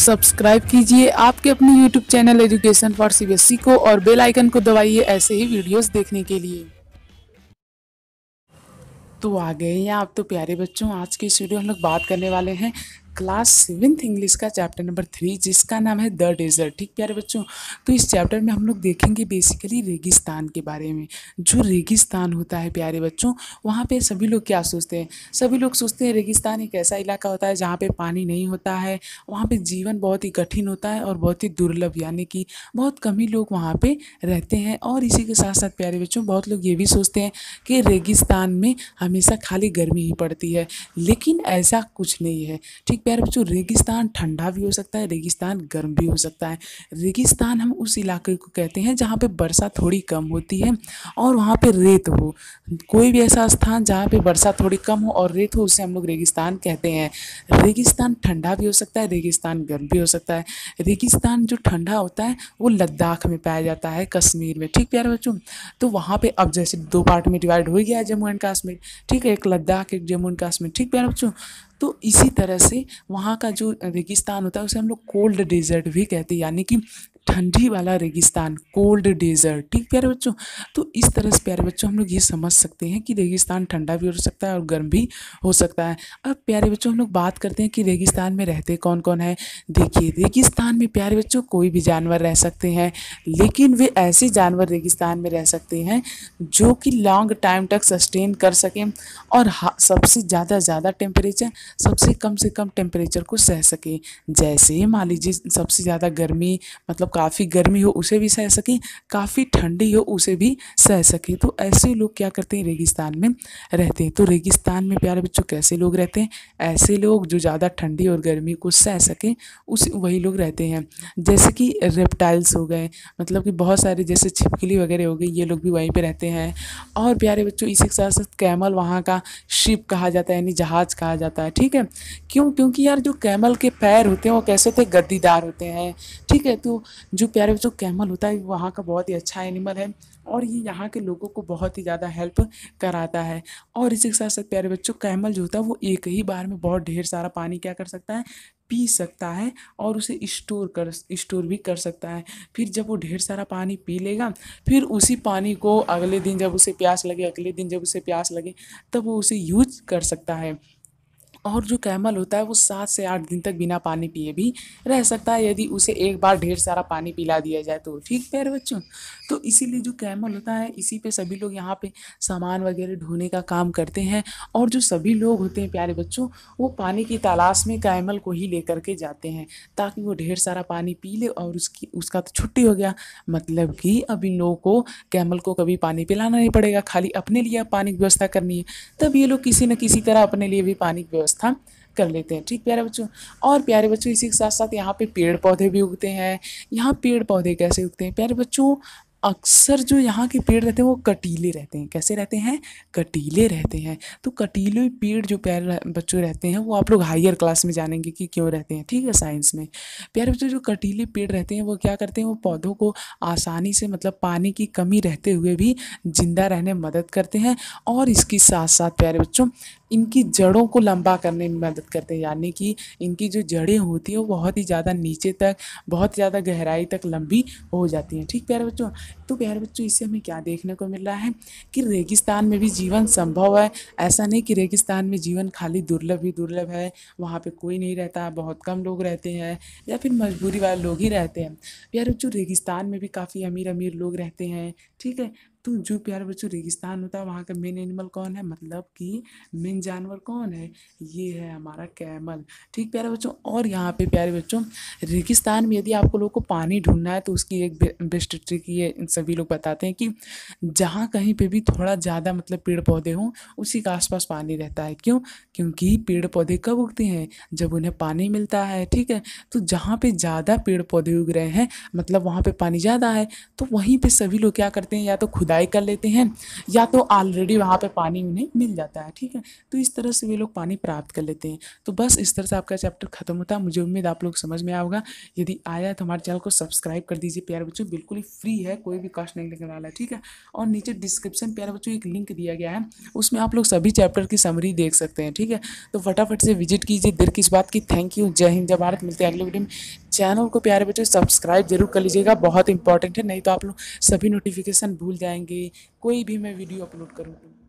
subscribe कीजिए आपके अपने YouTube channel education for CBSE को और बेल आइकन को दबाइए ऐसे ही वीडियोस देखने के लिए तो आ गए हैं आप तो प्यारे बच्चों आज की इस वीडियो हम लोग बात करने वाले हैं क्लास सेवेंथ इंग्लिश का चैप्टर नंबर थ्री जिसका नाम है द डेजर्ट ठीक प्यारे बच्चों तो इस चैप्टर में हम लोग देखेंगे बेसिकली रेगिस्तान के बारे में जो रेगिस्तान होता है प्यारे बच्चों वहाँ पे सभी लोग क्या सोचते हैं सभी लोग सोचते हैं रेगिस्तान एक ऐसा इलाका होता है जहाँ पे पानी नहीं होता है वहाँ पर जीवन बहुत ही कठिन होता है और बहुत ही दुर्लभ यानी कि बहुत कम ही लोग वहाँ पर रहते हैं और इसी के साथ साथ प्यारे बच्चों बहुत लोग ये भी सोचते हैं कि रेगिस्तान में हमेशा खाली गर्मी ही पड़ती है लेकिन ऐसा कुछ नहीं है ठीक प्यारे बच्चों रेगिस्तान ठंडा भी हो सकता है रेगिस्तान गर्म भी हो सकता है रेगिस्तान हम उस इलाके को कहते हैं जहाँ पे वर्षा थोड़ी कम होती है और वहाँ पे रेत हो कोई भी ऐसा स्थान जहाँ पे वर्षा थोड़ी कम हो और रेत हो उसे हम लोग रेगिस्तान कहते हैं रेगिस्तान ठंडा भी हो सकता है रेगिस्तान गर्म भी हो सकता है रेगिस्तान जो ठंडा होता है वो लद्दाख में पाया जाता है कश्मीर में ठीक प्यारे बच्चों तो वहाँ पर अब जैसे दो पार्ट में डिवाइड हो गया है जम्मू एंड कश्मीर ठीक है एक लद्दाख एक जम्मू एंड कश्मीर ठीक प्यारे बच्चों तो इसी तरह से वहाँ का जो रेगिस्तान होता है उसे हम लोग कोल्ड डेजर्ट भी कहते हैं यानी कि ठंडी वाला रेगिस्तान कोल्ड डेजर्ट ठीक प्यारे बच्चों तो इस तरह से प्यारे बच्चों हम लोग ये समझ सकते हैं कि रेगिस्तान ठंडा भी हो सकता है और गर्म भी हो सकता है अब प्यारे बच्चों हम लोग बात करते हैं कि रेगिस्तान में रहते कौन कौन है देखिए रेगिस्तान में प्यारे बच्चों कोई भी जानवर रह सकते हैं लेकिन वे ऐसे जानवर रेगिस्तान में रह सकते हैं जो कि लॉन्ग टाइम तक सस्टेन कर सकें और सबसे ज़्यादा ज़्यादा टेम्परेचर सबसे कम से कम टेम्परेचर को सह सकें जैसे मान लीजिए सबसे ज़्यादा गर्मी मतलब काफ़ी गर्मी हो उसे भी सह सकें काफ़ी ठंडी हो उसे भी सह सकें तो ऐसे लोग क्या करते हैं रेगिस्तान में रहते हैं तो रेगिस्तान में प्यारे बच्चों कैसे लोग रहते हैं ऐसे लोग जो ज़्यादा ठंडी और गर्मी को सह सकें उस वही लोग रहते हैं जैसे कि रेप्टाइल्स हो गए मतलब कि बहुत सारे जैसे छिपकली वगैरह हो गई ये लोग भी वहीं पर रहते हैं और प्यारे बच्चों इसी के साथ साथ कैमल वहाँ का शिप कहा जाता है यानी जहाज़ कहा जाता है ठीक है क्यों क्योंकि यार जो कैमल के पैर होते हैं वो कैसे होते हैं गद्दीदार होते हैं ठीक है तो जो प्यारे बच्चों कैमल होता है वहाँ का बहुत ही अच्छा एनिमल है और ये यहाँ के लोगों को बहुत ही ज़्यादा हेल्प कराता है और इसी के साथ साथ प्यारे बच्चों कैमल जो होता है वो एक ही बार में बहुत ढेर सारा पानी क्या कर सकता है पी सकता है और उसे स्टोर कर स्टोर भी कर सकता है फिर जब वो ढेर सारा पानी पी लेगा फिर उसी पानी को अगले दिन जब उसे प्यास लगे अगले दिन जब उसे प्यास लगे तब वो उसे यूज कर सकता है और जो कैमल होता है वो सात से आठ दिन तक बिना पानी पिए भी रह सकता है यदि उसे एक बार ढेर सारा पानी पिला दिया जाए तो ठीक प्यारे बच्चों तो इसीलिए जो कैमल होता है इसी पे सभी लोग यहाँ पे सामान वगैरह ढोने का काम करते हैं और जो सभी लोग होते हैं प्यारे बच्चों वो पानी की तलाश में कैमल को ही लेकर के जाते हैं ताकि वो ढेर सारा पानी पी ले और उसकी उसका तो छुट्टी हो गया मतलब कि अब इन लोगों को कैमल को कभी पानी पिलाना नहीं पड़ेगा खाली अपने लिए पानी की व्यवस्था करनी है तब ये लोग किसी न किसी तरह अपने लिए भी पानी की व्यवस्था व्यवस्था कर लेते हैं ठीक प्यारे बच्चों और प्यारे बच्चों इसी के साथ साथ यहाँ पे पेड़ पौधे भी उगते हैं यहाँ पेड़ पौधे कैसे उगते हैं प्यारे बच्चों अक्सर जो यहाँ के पेड़ रहते हैं वो कटीले रहते हैं कैसे रहते हैं कटीले रहते हैं तो कटीले पेड़ जो प्यारे बच्चों रहते हैं वो आप लोग हायर क्लास में जानेंगे कि क्यों रहते हैं ठीक है साइंस में प्यारे बच्चों जो कटीले पेड़ रहते हैं वो क्या करते हैं वो पौधों को आसानी से मतलब पानी की कमी रहते हुए भी ज़िंदा रहने मदद करते हैं और इसके साथ साथ प्यारे बच्चों इनकी जड़ों को लंबा करने में मदद करते हैं यानी कि इनकी जो जड़ें होती हैं वो बहुत ही ज़्यादा नीचे तक बहुत ज़्यादा गहराई तक लंबी हो जाती हैं ठीक प्यारे बच्चों तो प्यारे बच्चों इससे हमें क्या देखने को मिल रहा है कि रेगिस्तान में भी जीवन संभव है ऐसा नहीं कि रेगिस्तान में जीवन खाली दुर्लभ ही दुर्लभ है वहाँ पर कोई नहीं रहता बहुत कम लोग रहते हैं या फिर मजबूरी वाले लोग ही रहते हैं प्यारे बच्चों रेगिस्तान में भी काफ़ी अमीर अमीर लोग रहते हैं ठीक है तो जो प्यारे बच्चों रेगिस्तान होता है वहाँ का मेन एनिमल कौन है मतलब कि मेन जानवर कौन है ये है हमारा कैमल ठीक प्यारे बच्चों और यहाँ पे प्यारे बच्चों रेगिस्तान में यदि आपको लोगों को पानी ढूंढना है तो उसकी एक बेस्ट ट्रिक ये सभी लोग बताते हैं कि जहाँ कहीं पर भी थोड़ा ज़्यादा मतलब पेड़ पौधे हों उसी के आसपास पानी रहता है क्यों क्योंकि पेड़ पौधे कब उगते हैं जब उन्हें पानी मिलता है ठीक है तो जहाँ पर ज़्यादा पेड़ पौधे उग रहे हैं मतलब वहाँ पर पानी ज़्यादा है तो वहीं पर सभी लोग क्या करते हैं या तो खुद डाई कर लेते हैं या तो ऑलरेडी वहाँ पे पानी उन्हें मिल जाता है ठीक है तो इस तरह से वे लोग पानी प्राप्त कर लेते हैं तो बस इस तरह से आपका चैप्टर खत्म होता है मुझे उम्मीद आप लोग समझ में आएगा यदि आया तो हमारे चैनल को सब्सक्राइब कर दीजिए प्यारे बच्चों बिल्कुल ही फ्री है कोई भी कॉस्ट नहीं लगने वाला है ठीक है और नीचे डिस्क्रिप्शन प्यारे बच्चों एक लिंक दिया गया है उसमें आप लोग सभी चैप्टर की समरी देख सकते हैं ठीक है तो फटाफट से विजिट कीजिए देर किस बात की थैंक यू जय हिंद जय भारत मिलते हैं अगले वीडियो में चैनल को प्यारे बच्चों सब्सक्राइब जरूर कर लीजिएगा बहुत इंपॉर्टेंट है नहीं तो आप लोग सभी नोटिफिकेशन भूल जाएंगे आएंगे कोई भी मैं वीडियो अपलोड करूँ